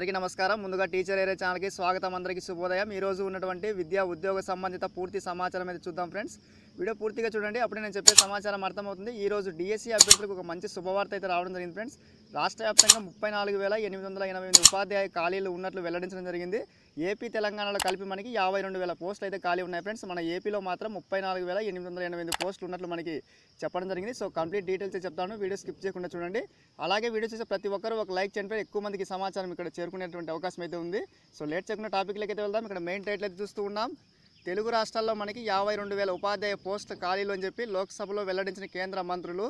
అందరికీ నమస్కారం ముందుగా టీచర్ ఏరే ఛానల్కి స్వాగతం అందరికీ శుభోదయం ఈరోజు ఉన్నటువంటి విద్యా ఉద్యోగ సంబంధిత పూర్తి సమాచారం అయితే చూద్దాం ఫ్రెండ్స్ వీడియో పూర్తిగా చూడండి అప్పుడే నేను చెప్పే సమాచారం అర్థమవుతుంది ఈ రోజు డిఎస్సీ e అభ్యర్థులకు ఒక మంచి శుభవార్త అయితే రావడం జరిగింది ఫ్రెండ్స్ రాష్ట్ర వ్యాప్తంగా ముప్పై నాలుగు వేల ఎనిమిది వందల ఎనభై ఎనిమిది ఉపాధ్యాయ ఖాళీలు ఉన్నట్లు వెల్లడించడం జరిగింది ఏపీ తెలంగాణలో కలిపి మనకి యాభై రెండు వేల పోస్టులు అయితే ఖాళీ ఉన్నాయి ఫ్రెండ్స్ మన ఏపీలో మాత్రం ముప్పై నాలుగు వేల ఎనిమిది వందల ఎనభై ఎనిమిది పోస్టులు ఉన్నట్లు మనకి చెప్పడం జరిగింది సో కంప్లీట్ డీటెయిల్స్ చెప్తాను వీడియో స్కిప్ చేయకుండా చూడండి అలాగే వీడియో చేసే ప్రతి ఒక్కరు ఒక లైక్ చేయండి ఎక్కువ మందికి సమాచారం ఇక్కడ చేరుకునేటువంటి అవకాశం అయితే ఉంది సో లేట్ చేయకుండా టాపిక్లకి అయితే వెళ్దాం ఇక్కడ మెయిన్ టైటిల్ అయితే చూస్తూ ఉన్నాం తెలుగు రాష్ట్రాల్లో మనకి యాభై రెండు వేల ఉపాధ్యాయ పోస్టు ఖాళీలు అని చెప్పి లోక్సభలో వెల్లడించిన కేంద్ర మంత్రులు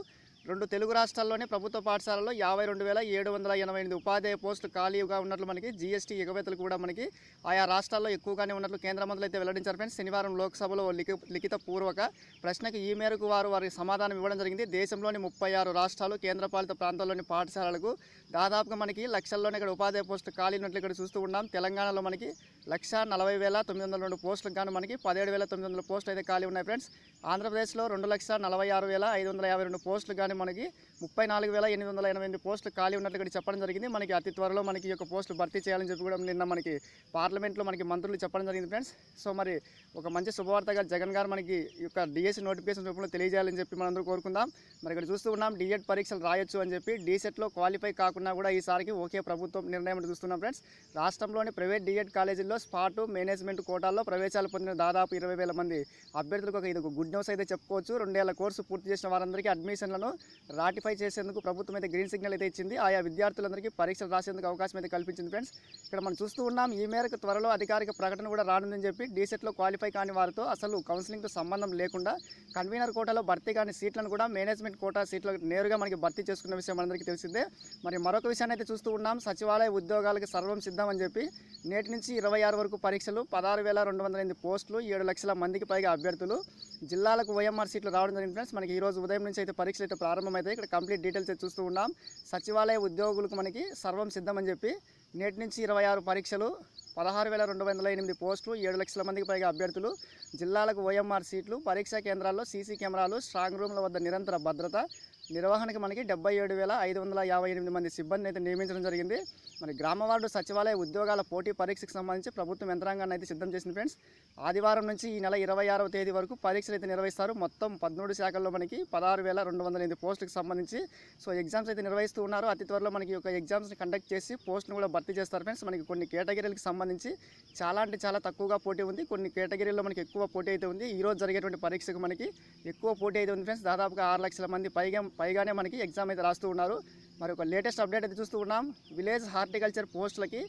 రెండు తెలుగు రాష్ట్రాల్లోని ప్రభుత్వ పాఠశాలల్లో యాభై రెండు వేల ఏడు వందల ఎనభై ఎనిమిది ఉపాధ్యాయ పోస్టులు ఖాళీగా ఉన్నట్లు మనకి జీఎస్టీ ఎగవేతలు కూడా మనకి ఆయా రాష్ట్రాల్లో ఎక్కువగానే ఉన్నట్లు కేంద్ర మంత్రులు అయితే వెల్లడించారు ఫ్రెండ్స్ శనివారం లోక్సభలో లిఖిత పూర్వక ప్రశ్నకు ఈ మేరకు వారు వారికి సమాధానం ఇవ్వడం జరిగింది దేశంలోని ముప్పై ఆరు రాష్ట్రాలు కేంద్రపాలిత ప్రాంతాల్లోని పాఠశాలలకు దాదాపుగా మనకి లక్షల్లోనే ఇక్కడ ఉపాధ్యాయ పోస్టు ఖాళీ ఉన్నట్లు ఇక్కడ చూస్తూ ఉన్నాం తెలంగాణలో మనకి లక్ష నలభై వేల తొమ్మిది వందల రెండు పోస్టులకు కానీ మనకి పదిహేడు వేల తొమ్మిది వందల పోస్టులు అయితే ఖాళీ ఉన్నాయి ఫ్రెండ్స్ ఆంధ్రప్రదేశ్లో రెండు లక్ష నలభై ఆరు వేల ఐదు వందల యాభై రెండు పోస్టులు కానీ మనకి ముప్పై నాలుగు వేల ఎనిమిది వందల ఎనభై ఎనిమిది పోస్టులు ఖాళీ ఉన్నట్లు చెప్పడం జరిగింది మనకి అతి త్వరలో మనకి ఈ యొక్క పోస్టులు భర్తీ చేయాలని చెప్పి కూడా నిన్న మనకి పార్లమెంట్లో మనకి మంత్రులు చెప్పడం జరిగింది ఫ్రెండ్స్ సో మరి ఒక మంచి శుభవార్తగా జగన్ గారు మనకి ఈ యొక్క డిఎస్సీ e నోటిఫికేషన్ రూపంలో తెలియజేయాలని చెప్పి మనందరూ కోరుకుందాం మరి ఇక్కడ చూస్తూ ఉన్నాం డిఎడ్ e పరీక్షలు రాయొచ్చు అని చెప్పి డిసెట్లో e క్వాలిఫై కాకుండా కూడా ఈసారికి ఓకే ప్రభుత్వం నిర్ణయం చూస్తున్నాం ఫ్రెండ్స్ రాష్ట్రంలోని ప్రైవేట్ డిఎడ్ కాలేజీల్లో స్పాటు మేనేజ్మెంట్ కోటాల్లో ప్రవేశాలు పొందిన దాదాపు ఇరవై వేల మంది అభ్యర్థులకు ఇది గుడ్ న్యూస్ అయితే చెప్పుకోవచ్చు రెండేళ్ల కోర్సు పూర్తి చేసిన వారందరికీ అడ్మిషన్లను రాటిఫై క్వాలిఫై చేసేందుకు ప్రభుత్వం అయితే గ్రీన్ సిగ్నల్ అయితే ఇచ్చింది ఆయా విద్యార్థులందరికీ పరీక్షలు రాసేందుకు అవకాశం అయితే కల్పించింది ఫ్రెండ్స్ ఇక్కడ మనం చూస్తూ ఉన్నాం ఈ మేరకు త్వరలో అధికారిక ప్రకటన కూడా రానుందని చెప్పి డీసెట్లో క్వాలిఫై కాని వారితో అసలు కౌన్సిలింగ్తో సంబంధం లేకుండా కన్వీనర్ కోటాలో భర్తీ కాని సీట్లను కూడా మేనేజ్మెంట్ కోటా సీట్లు నేరుగా మనకి భర్తీ చేసుకున్న విషయం మనందరికీ తెలిసిందే మరి మరొక విషయాన్ని అయితే చూస్తూ ఉన్నాం సచివాలయ ఉద్యోగాలకు సర్వం సిద్ధం అని చెప్పి నేటి నుంచి ఇరవై ఆరు వరకు పరీక్షలు పదహారు వేల రెండు వందల ఎనిమిది పోస్టులు ఏడు లక్షల మందికి పైగా అభ్యర్థులు జిల్లాలకు వైఎంఆర్ సీట్లు రావడం జరిగింది ఫ్రెండ్స్ మనకి ఈ రోజు ఉదయం నుంచి అయితే పరీక్షలు అయితే ప్రారంభమైతే ఇక్కడ కంప్లీట్ డీటెయిల్స్ చూస్తూ ఉన్నాం సచివాలయ ఉద్యోగులకు మనకి సర్వం సిద్ధమని చెప్పి నేటి నుంచి ఇరవై ఆరు పరీక్షలు పదహారు వేల రెండు వందల ఎనిమిది పోస్టులు ఏడు లక్షల మందికి పైగా అభ్యర్థులు జిల్లాలకు ఓఎంఆర్ సీట్లు పరీక్షా కేంద్రాల్లో సీసీ కెమెరాలు స్ట్రాంగ్ రూమ్ల వద్ద నిరంతర భద్రత నిర్వహణకి మనకి డెబ్బై ఏడు వేల ఐదు వందల యాభై ఎనిమిది మంది సిబ్బందిని అయితే నియమించడం జరిగింది మరి గ్రామ వార్డు సచివాలయ ఉద్యోగాల పోటీ పరీక్షకు సంబంధించి ప్రభుత్వం యంత్రాంగాన్ని అయితే సిద్ధం చేసింది ఫ్రెండ్స్ ఆదివారం నుంచి ఈ నెల ఇరవై ఆరవ తేదీ వరకు పరీక్షలు అయితే నిర్వహిస్తారు మొత్తం పదమూడు శాఖల్లో మనకి పదహారు వేల రెండు వందల ఎనిమిది పోస్టులకు సంబంధించి సో ఎగ్జామ్స్ అయితే నిర్వహిస్తూ ఉన్నారు అతి త్వరలో మనకి ఒక ఎగ్జామ్స్ని కండక్ట్ చేసి పోస్ట్ను కూడా భర్తీ చేస్తారు ఫ్రెండ్స్ మనకి కొన్ని కేటగిరీలకు సంబంధించి చాలా అంటే చాలా తక్కువగా పోటీ ఉంది కొన్ని కేటగిరీల్లో మనకి ఎక్కువ పోటీ అయితే ఉంది ఈరోజు జరిగేటువంటి పరీక్షకు మనకి ఎక్కువ పోటీ అయితే ఉంది ఫ్రెండ్స్ దాదాపుగా ఆరు లక్షల మంది పైగా పైగానే మనకి ఎగ్జామ్ అయితే రాస్తూ ఉన్నారు మరి ఒక లేటెస్ట్ అప్డేట్ అయితే చూస్తూ ఉన్నాం విలేజ్ హార్టికల్చర్ పోస్టులకి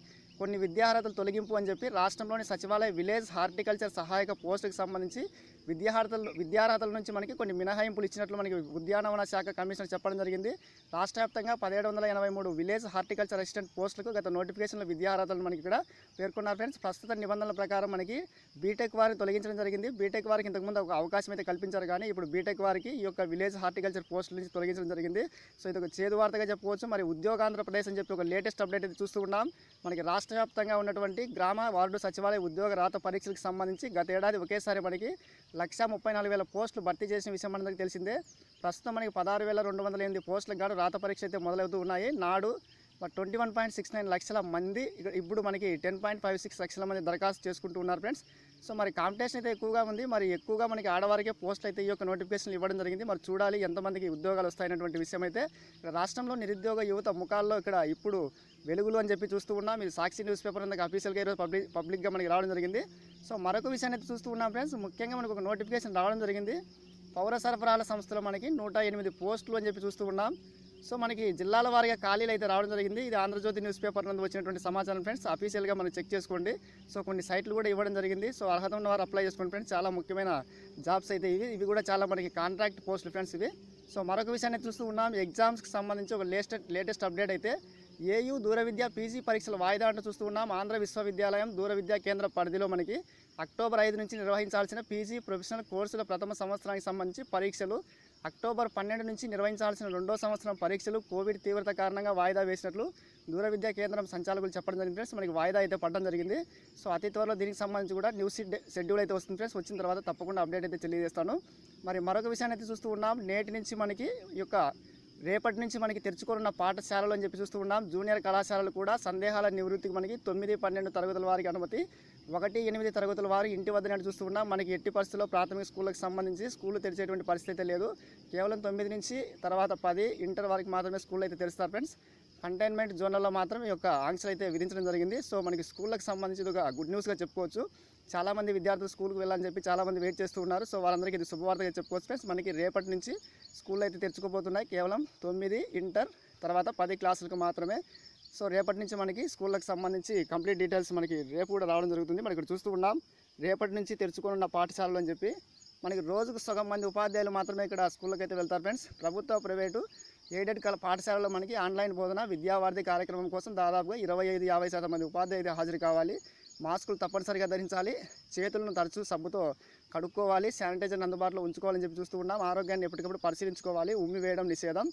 కొన్ని విద్యార్హతలు తొలగింపు అని చెప్పి రాష్ట్రంలోని సచివాలయ విలేజ్ హార్టికల్చర్ సహాయక పోస్టుకి సంబంధించి విద్యార్హతలు విద్యార్హతల నుంచి మనకి కొన్ని మినహాయింపులు ఇచ్చినట్లు మనకి ఉద్యానవన శాఖ కమిషనర్ చెప్పడం జరిగింది రాష్ట్ర వ్యాప్తంగా పదిహేడు వందల ఎనభై మూడు విలేజ్ హార్టికల్చర్ అసిస్టెంట్ పోస్టులకు గత నోటిఫికేషన్లో విద్యార్హతలు మనకి ఇక్కడ పేర్కొన్నారు ఫ్రెండ్స్ ప్రస్తుత నిబంధనల ప్రకారం మనకి బీటెక్ వారిని తొలగించడం జరిగింది బీటెక్ వారికి ఇంతకుముందు ఒక అవకాశం అయితే కల్పించారు కానీ ఇప్పుడు బీటెక్ వారికి ఈ యొక్క విలేజ్ హార్టికల్చర్ పోస్టుల నుంచి తొలగించడం జరిగింది సో ఇది ఒక చేదు వార్తగా చెప్పుకోవచ్చు మరి ఉద్యోగాంధ్రప్రదేశ్ అని చెప్పి ఒక లేటెస్ట్ అప్డేట్ అయితే చూస్తూ ఉన్నాం మనకి రాష్ట్ర రాష్ట్రవ్యాప్తంగా ఉన్నటువంటి గ్రామ వార్డు సచివాలయ ఉద్యోగ రాత పరీక్షలకు సంబంధించి గత ఏడాది ఒకేసారి మనకి లక్షా ముప్పై నాలుగు వేల పోస్టులు భర్తీ చేసిన విషయం మనందరికి తెలిసిందే ప్రస్తుతం మనకి పదహారు వేల రెండు వందల ఎనిమిది పోస్టులకు గాడు రాత పరీక్ష అయితే మొదలవుతూ ఉన్నాయి నాడు twenty one point six nine లక్షల మంది ఇప్పుడు మనకి టెన్ పాయింట్ ఫైవ్ సిక్స్ లక్షల మంది దరఖాస్తు చేసుకుంటూ ఉన్నారు ఫ్రెండ్స్ సో మరి కాంపిటీషన్ అయితే ఎక్కువగా ఉంది మరి ఎక్కువగా మనకి ఆడవారికే పోస్టులు అయితే ఈ యొక్క నోటిఫికేషన్లు ఇవ్వడం జరిగింది మరి చూడాలి ఎంతమందికి ఉద్యోగాలు వస్తాయనేటువంటి విషయం అయితే రాష్ట్రంలో నిరుద్యోగ యువత ముఖాల్లో ఇక్కడ ఇప్పుడు వెలుగులు అని చెప్పి చూస్తూ ఉన్నాం మీరు సాక్షి న్యూస్ పేపర్ అందుకు అఫీషియల్గా ఈరోజు పబ్లిక్ పబ్లిక్గా మనకి రావడం జరిగింది సో మరొక విషయాన్ని అయితే చూస్తూ ఉన్నాం ఫ్రెండ్స్ ముఖ్యంగా మనకు ఒక నోటిఫికేషన్ రావడం జరిగింది పౌర సరఫరాల సంస్థలో మనకి నూట ఎనిమిది పోస్టులు అని చెప్పి చూస్తూ ఉన్నాం సో మనకి జిల్లాల వారిగా ఖాళీలు అయితే రావడం జరిగింది ఇది ఆంధ్రజ్యోతి న్యూస్ పేపర్ నుండి వచ్చినటువంటి సమాచారం ఫ్రెండ్స్ అఫీషియల్గా మనం చెక్ చేసుకోండి సో కొన్ని సైట్లు కూడా ఇవ్వడం జరిగింది సో అర్హత ఉన్న వారు అప్లై చేసుకోండి ఫ్రెండ్స్ చాలా ముఖ్యమైన జాబ్స్ అయితే ఇవి ఇవి కూడా చాలా మనకి కాంట్రాక్ట్ పోస్టులు ఫ్రెండ్స్ ఇవి సో మరొక విషయాన్ని చూస్తూ ఉన్నాం ఎగ్జామ్స్కి సంబంధించి ఒక లేటెస్ట్ లేటెస్ట్ అప్డేట్ అయితే ఏయూ దూర విద్య పీజీ పరీక్షలు వాయిదా అంటూ చూస్తూ ఉన్నాం ఆంధ్ర విశ్వవిద్యాలయం దూర విద్యా కేంద్ర పరిధిలో మనకి అక్టోబర్ ఐదు నుంచి నిర్వహించాల్సిన పీజీ ప్రొఫెషనల్ కోర్సుల ప్రథమ సంవత్సరానికి సంబంధించి పరీక్షలు అక్టోబర్ పన్నెండు నుంచి నిర్వహించాల్సిన రెండో సంవత్సరం పరీక్షలు కోవిడ్ తీవ్రత కారణంగా వాయిదా వేసినట్లు దూర విద్యా కేంద్రం సంచాలకులు చెప్పడం జరిగింది ఫ్రెండ్స్ మనకి వాయిదా అయితే పడడం జరిగింది సో అతి త్వరలో దీనికి సంబంధించి కూడా న్యూస్ షెడ్యూల్ అయితే వస్తుంది ఫ్రెండ్స్ వచ్చిన తర్వాత తప్పకుండా అప్డేట్ అయితే తెలియజేస్తాను మరి మరొక విషయాన్ని అయితే చూస్తూ ఉన్నాం నేటి నుంచి మనకి యొక్క రేపటి నుంచి మనకి తెరుచుకోనున్న పాఠశాలలు అని చెప్పి చూస్తూ ఉన్నాం జూనియర్ కళాశాలలు కూడా సందేహాల నివృత్తికి మనకి తొమ్మిది పన్నెండు తరగతుల వారికి అనుమతి ఒకటి ఎనిమిది తరగతుల వారు ఇంటి వద్ద నేను చూస్తున్నా మనకి ఎట్టి పరిస్థితుల్లో ప్రాథమిక స్కూళ్ళకి సంబంధించి స్కూళ్ళు తెరిచేటువంటి పరిస్థితి లేదు కేవలం తొమ్మిది నుంచి తర్వాత పది ఇంటర్ వరకు మాత్రమే స్కూళ్ళు అయితే తెరుస్తారు ఫ్రెండ్స్ కంటైన్మెంట్ జోన్లలో మాత్రం ఈ యొక్క ఆంక్షలు అయితే విధించడం జరిగింది సో మనకి స్కూళ్ళకి సంబంధించి ఒక గుడ్ న్యూస్గా చెప్పుకోవచ్చు చాలామంది విద్యార్థులు స్కూల్కి వెళ్ళాలని చెప్పి చాలామంది వెయిట్ చేస్తూ ఉన్నారు సో వాళ్ళందరికీ ఇది శుభవార్తగా చెప్పుకోవచ్చు ఫ్రెండ్స్ మనకి రేపటి నుంచి స్కూళ్ళు అయితే తెరుచుకోబోతున్నాయి కేవలం తొమ్మిది ఇంటర్ తర్వాత పది క్లాసులకు మాత్రమే సో రేపటి నుంచి మనకి స్కూళ్ళకి సంబంధించి కంప్లీట్ డీటెయిల్స్ మనకి రేపు కూడా రావడం జరుగుతుంది మనం ఇక్కడ చూస్తూ ఉన్నాం రేపటి నుంచి ఉన్న పాఠశాలలు అని చెప్పి మనకి రోజుకు సగం మంది ఉపాధ్యాయులు మాత్రమే ఇక్కడ స్కూళ్ళకి అయితే వెళ్తారు ఫ్రెండ్స్ ప్రభుత్వ ప్రైవేటు ఎయిడెడ్ కళ పాఠశాలలో మనకి ఆన్లైన్ బోధన విద్యావార్ధి కార్యక్రమం కోసం దాదాపుగా ఇరవై ఐదు యాభై శాతం మంది ఉపాధ్యాయులు హాజరు కావాలి మాస్కులు తప్పనిసరిగా ధరించాలి చేతులను తరచూ సబ్బుతో కడుక్కోవాలి శానిటైజర్ని అందుబాటులో ఉంచుకోవాలని చెప్పి చూస్తూ ఉన్నాం ఆరోగ్యాన్ని ఎప్పటికప్పుడు పరిశీలించుకోవాలి ఉమ్మి వేయడం నిషేధం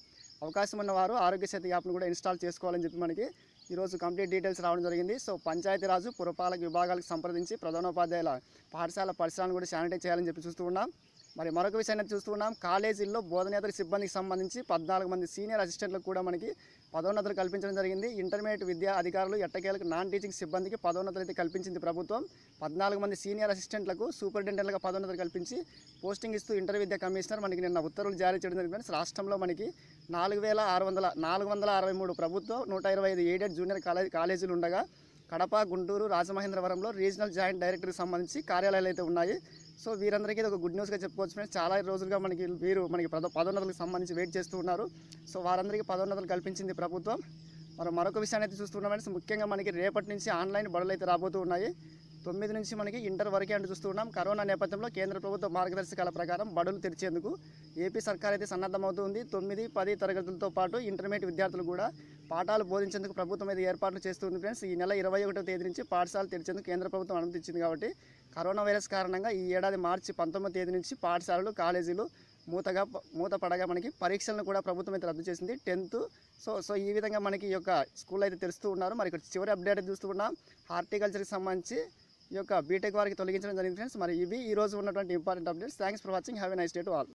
అవకాశం ఉన్నవారు ఆరోగ్య సేతు యాప్ను కూడా ఇన్స్టాల్ చేసుకోవాలని చెప్పి మనకి ఈరోజు కంప్లీట్ డీటెయిల్స్ రావడం జరిగింది సో పంచాయతీరాజు పురపాలక విభాగాలకు సంప్రదించి ప్రధానోపాధ్యాయుల పాఠశాల పరిసరాలను కూడా శానిటైజ్ చేయాలని చెప్పి చూస్తూ ఉన్నాం మరి మరొక విషయాన్ని చూస్తున్నాం కాలేజీల్లో బోధనేతర సిబ్బందికి సంబంధించి పద్నాలుగు మంది సీనియర్ అసిస్టెంట్లకు కూడా మనకి పదోన్నతులు కల్పించడం జరిగింది ఇంటర్మీడియట్ విద్యా అధికారులు ఎట్టకేలకు నాన్ టీచింగ్ సిబ్బందికి పదోన్నతులు అయితే కల్పించింది ప్రభుత్వం పద్నాలుగు మంది సీనియర్ అసిస్టెంట్లకు సూపరింటెండెంట్లకు పదోన్నతులు కల్పించి పోస్టింగ్ ఇస్తూ ఇంటర్ విద్యా కమిషనర్ మనకి నిన్న ఉత్తర్వులు జారీ చేయడం జరిగింది రాష్ట్రంలో మనకి నాలుగు వేల ఆరు వందల నాలుగు వందల అరవై మూడు ప్రభుత్వం నూట ఇరవై ఐదు ఎయిడెడ్ జూనియర్ కాలేజ్ కాలేజీలు ఉండగా కడప గుంటూరు రాజమహేంద్రవరంలో రీజనల్ జాయింట్ డైరెక్టర్కి సంబంధించి కార్యాలయాలు అయితే ఉన్నాయి సో వీరందరికీ ఇది ఒక గుడ్ న్యూస్గా చెప్పుకోవచ్చు ఫ్రెండ్స్ చాలా రోజులుగా మనకి వీరు మనకి పదోన్నతులకు సంబంధించి వెయిట్ చేస్తూ ఉన్నారు సో వారందరికీ పదోన్నతులు కల్పించింది ప్రభుత్వం మరి మరొక విషయాన్ని అయితే ఫ్రెండ్స్ ముఖ్యంగా మనకి రేపటి నుంచి ఆన్లైన్ బడులు అయితే రాబోతూ ఉన్నాయి తొమ్మిది నుంచి మనకి ఇంటర్ వరకే అంటూ చూస్తున్నాం కరోనా నేపథ్యంలో కేంద్ర ప్రభుత్వ మార్గదర్శకాల ప్రకారం బడులు తెరిచేందుకు ఏపీ సర్కార్ అయితే సన్నద్ధమవుతుంది తొమ్మిది పది తరగతులతో పాటు ఇంటర్మీడియట్ విద్యార్థులు కూడా పాఠాలు బోధించేందుకు ప్రభుత్వం అయితే ఏర్పాట్లు చేస్తుంది ఫ్రెండ్స్ ఈ నెల ఇరవై ఒకటో తేదీ నుంచి పాఠశాలలు తెరిచేందుకు కేంద్ర ప్రభుత్వం అనుమతించింది కాబట్టి కరోనా వైరస్ కారణంగా ఈ ఏడాది మార్చి పంతొమ్మిది తేదీ నుంచి పాఠశాలలు కాలేజీలు మూతగా మూతపడగా మనకి పరీక్షలను కూడా ప్రభుత్వం అయితే రద్దు చేసింది టెన్త్ సో సో ఈ విధంగా మనకి ఈ యొక్క స్కూల్ అయితే తెలుస్తూ ఉన్నారు మరి ఇక్కడ చివరి అప్డేట్ చూస్తూ ఉన్నాం హార్టికల్చర్కి సంబంధించి ఈ యొక్క బీటెక్ వారికి తొలగించడం జరిగింది ఫ్రెండ్స్ మరి ఇవి ఈ రోజు ఉన్నటువంటి important updates thanks for watching have a nice day to all